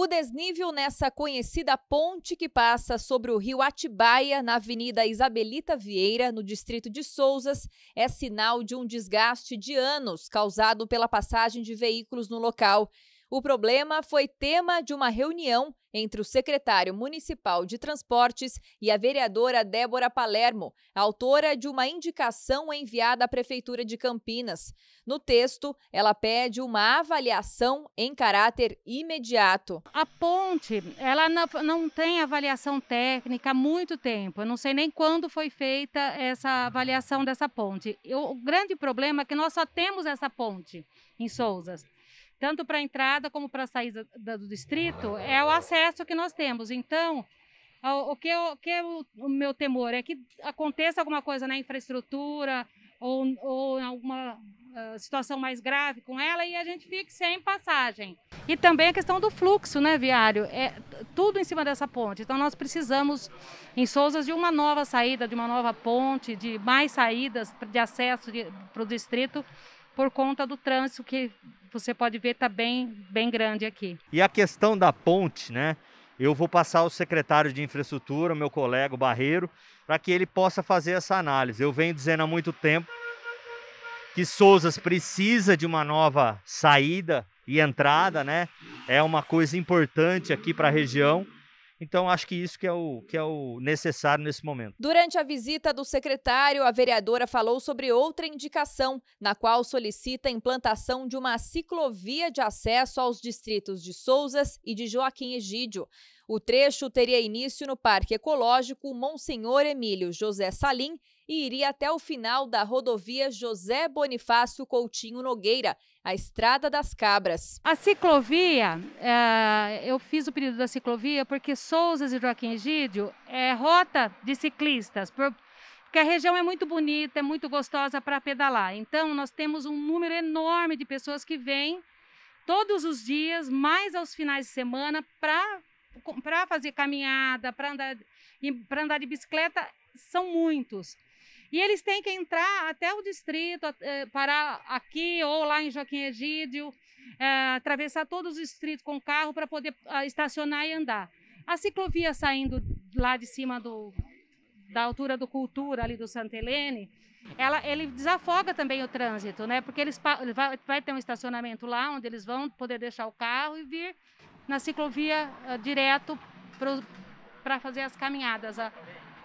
O desnível nessa conhecida ponte que passa sobre o rio Atibaia, na Avenida Isabelita Vieira, no distrito de Souzas, é sinal de um desgaste de anos causado pela passagem de veículos no local. O problema foi tema de uma reunião entre o secretário municipal de transportes e a vereadora Débora Palermo, autora de uma indicação enviada à Prefeitura de Campinas. No texto, ela pede uma avaliação em caráter imediato. A ponte, ela não, tem avaliação técnica há muito tempo. Eu não sei nem quando foi feita essa avaliação dessa ponte. O grande problema é que nós só temos essa ponte em Souzas tanto para a entrada como para a saída do distrito, é o acesso que nós temos. Então, o que, eu, o que o, meu temor é que aconteça alguma coisa na infraestrutura ou, ou alguma uh, situação mais grave com ela e a gente fique sem passagem. E também a questão do fluxo né, viário, é tudo em cima dessa ponte. Então nós precisamos em Souzas de uma nova saída, de uma nova ponte, de mais saídas de acesso para o distrito por conta do trânsito que você pode ver está bem, bem grande aqui. E a questão da ponte, né? Eu vou passar ao secretário de infraestrutura, meu colega Barreiro, para que ele possa fazer essa análise. Eu venho dizendo há muito tempo que Souzas precisa de uma nova saída e entrada, né? É uma coisa importante aqui para a região. Então, acho que isso que é, o, que é o necessário nesse momento. Durante a visita do secretário, a vereadora falou sobre outra indicação, na qual solicita a implantação de uma ciclovia de acesso aos distritos de Souzas e de Joaquim Egídio. O trecho teria início no Parque Ecológico Monsenhor Emílio José Salim e iria até o final da rodovia José Bonifácio Coutinho Nogueira, a Estrada das Cabras. A ciclovia, é, eu fiz o período da ciclovia porque Souzas e Joaquim Egídio é rota de ciclistas, porque a região é muito bonita, é muito gostosa para pedalar. Então, nós temos um número enorme de pessoas que vêm todos os dias, mais aos finais de semana, para para fazer caminhada, para andar, andar de bicicleta, são muitos. E eles têm que entrar até o distrito, eh, parar aqui ou lá em Joaquim Egídio, eh, atravessar todos os distritos com carro para poder ah, estacionar e andar. A ciclovia saindo lá de cima do, da altura do Cultura, ali do Santa Helene, ela, ele desafoga também o trânsito, né? Porque eles vai ter um estacionamento lá onde eles vão poder deixar o carro e vir na ciclovia uh, direto para fazer as caminhadas, a, ah,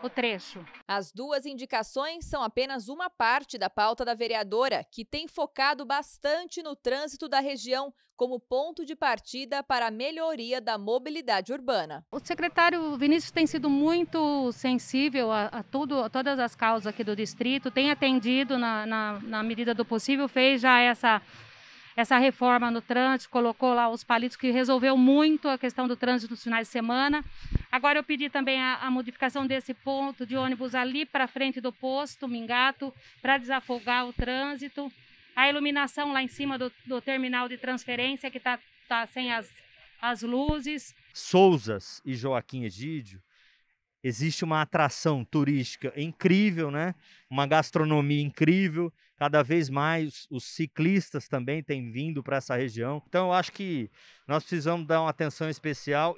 o trecho. As duas indicações são apenas uma parte da pauta da vereadora, que tem focado bastante no trânsito da região como ponto de partida para a melhoria da mobilidade urbana. O secretário Vinícius tem sido muito sensível a, a, tudo, a todas as causas aqui do distrito, tem atendido na, na, na medida do possível, fez já essa essa reforma no trânsito, colocou lá os palitos, que resolveu muito a questão do trânsito nos finais de semana. Agora eu pedi também a, a modificação desse ponto de ônibus ali para frente do posto, Mingato, para desafogar o trânsito. A iluminação lá em cima do, do terminal de transferência, que está tá sem as, as luzes. Souzas e Joaquim Egídio existe uma atração turística incrível, né? uma gastronomia incrível. Cada vez mais os ciclistas também têm vindo para essa região. Então, eu acho que nós precisamos dar uma atenção especial.